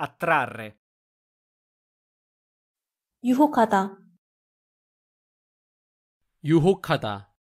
Attrarre. 유혹하다. 유혹하다.